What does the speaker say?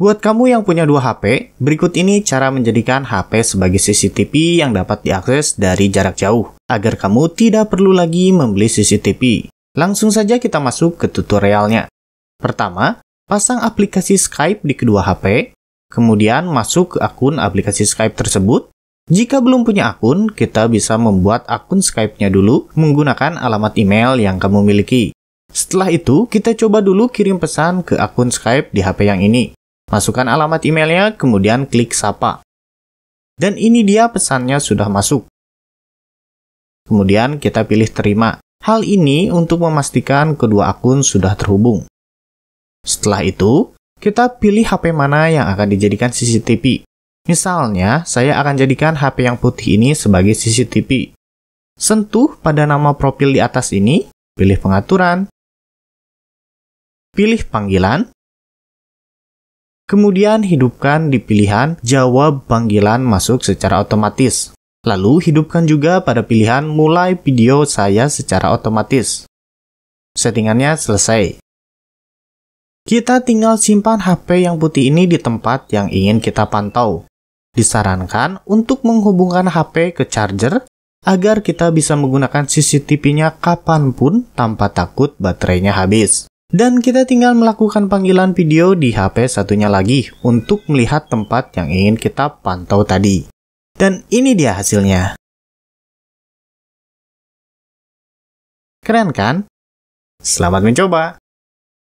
Buat kamu yang punya dua HP, berikut ini cara menjadikan HP sebagai CCTV yang dapat diakses dari jarak jauh, agar kamu tidak perlu lagi membeli CCTV. Langsung saja kita masuk ke tutorialnya. Pertama, pasang aplikasi Skype di kedua HP, kemudian masuk ke akun aplikasi Skype tersebut. Jika belum punya akun, kita bisa membuat akun Skype-nya dulu menggunakan alamat email yang kamu miliki. Setelah itu, kita coba dulu kirim pesan ke akun Skype di HP yang ini. Masukkan alamat emailnya, kemudian klik sapa. Dan ini dia pesannya sudah masuk. Kemudian kita pilih terima. Hal ini untuk memastikan kedua akun sudah terhubung. Setelah itu, kita pilih HP mana yang akan dijadikan CCTV. Misalnya, saya akan jadikan HP yang putih ini sebagai CCTV. Sentuh pada nama profil di atas ini, pilih pengaturan, pilih panggilan, Kemudian hidupkan di pilihan jawab panggilan masuk secara otomatis. Lalu hidupkan juga pada pilihan mulai video saya secara otomatis. Settingannya selesai. Kita tinggal simpan HP yang putih ini di tempat yang ingin kita pantau. Disarankan untuk menghubungkan HP ke charger agar kita bisa menggunakan CCTV-nya kapanpun tanpa takut baterainya habis. Dan kita tinggal melakukan panggilan video di HP satunya lagi untuk melihat tempat yang ingin kita pantau tadi. Dan ini dia hasilnya. Keren kan? Selamat mencoba!